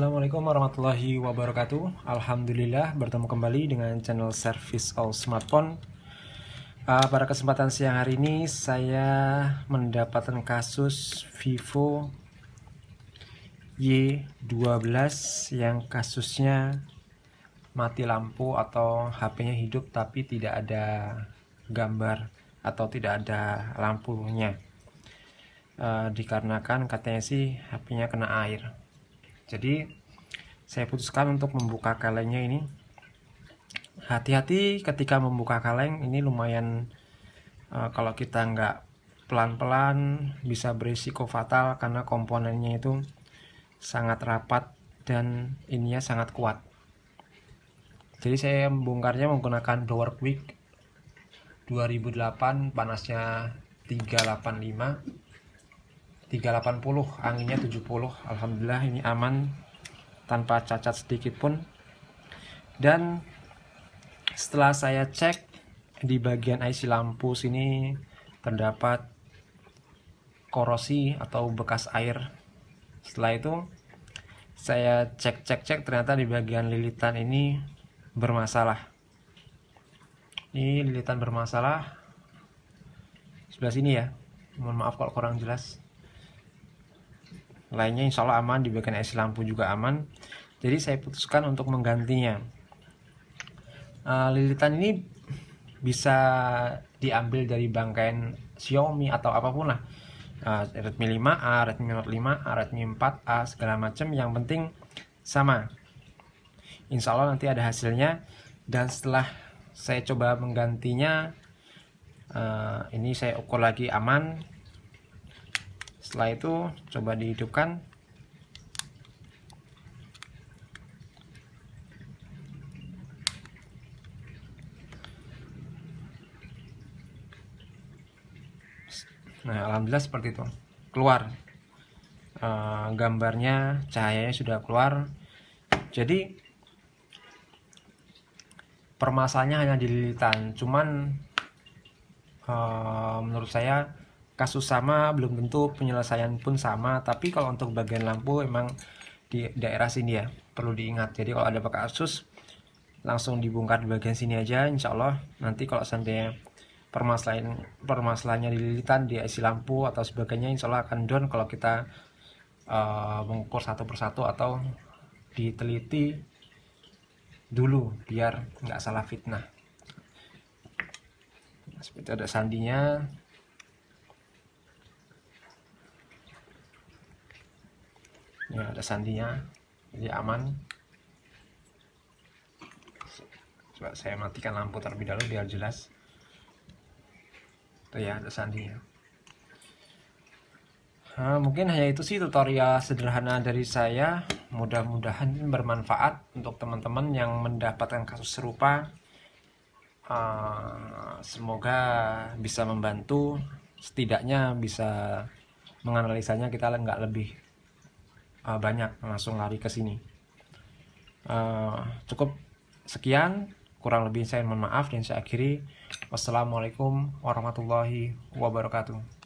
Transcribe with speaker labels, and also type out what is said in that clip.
Speaker 1: Assalamualaikum warahmatullahi wabarakatuh. Alhamdulillah bertemu kembali dengan channel Service All Smartphone. Uh, pada kesempatan siang hari ini saya mendapatkan kasus Vivo Y12 yang kasusnya mati lampu atau HP-nya hidup tapi tidak ada gambar atau tidak ada lampunya. Uh, dikarenakan katanya sih HP-nya kena air jadi saya putuskan untuk membuka kalengnya ini hati-hati ketika membuka kaleng ini lumayan uh, kalau kita nggak pelan-pelan bisa berisiko fatal karena komponennya itu sangat rapat dan ininya sangat kuat jadi saya membongkarnya menggunakan blower quick 2008 panasnya 385 380 anginnya 70 Alhamdulillah ini aman tanpa cacat sedikit pun dan setelah saya cek di bagian IC lampu sini terdapat korosi atau bekas air setelah itu saya cek cek cek ternyata di bagian lilitan ini bermasalah ini lilitan bermasalah sebelah sini ya mohon maaf kalau kurang jelas lainnya insya Allah aman di bagian IC lampu juga aman jadi saya putuskan untuk menggantinya uh, lilitan ini bisa diambil dari bangkain Xiaomi atau apapun lah uh, Redmi 5A, Redmi Note 5A, Redmi 4A segala macam yang penting sama Insya Allah nanti ada hasilnya dan setelah saya coba menggantinya uh, ini saya ukur lagi aman setelah itu coba dihidupkan nah alhamdulillah seperti itu keluar e, gambarnya cahayanya sudah keluar jadi permasalahannya hanya di lilitan cuman e, menurut saya kasus sama belum tentu penyelesaian pun sama tapi kalau untuk bagian lampu emang di daerah sini ya perlu diingat jadi kalau ada kasus langsung dibongkar di bagian sini aja insya Allah nanti kalau seandainya permasalahan permasalahannya dililitan di IC lampu atau sebagainya insya Allah akan down kalau kita uh, mengukur satu persatu atau diteliti dulu biar nggak salah fitnah seperti ada sandinya ini ya, ada sandinya jadi aman coba saya matikan lampu terlebih dahulu biar jelas itu ya ada sandinya nah, mungkin hanya itu sih tutorial sederhana dari saya mudah-mudahan bermanfaat untuk teman-teman yang mendapatkan kasus serupa uh, semoga bisa membantu setidaknya bisa menganalisanya kita nggak lebih uh, banyak langsung lari ke sini uh, cukup sekian kurang lebih saya mohon maaf dan saya akhiri wassalamualaikum warahmatullahi wabarakatuh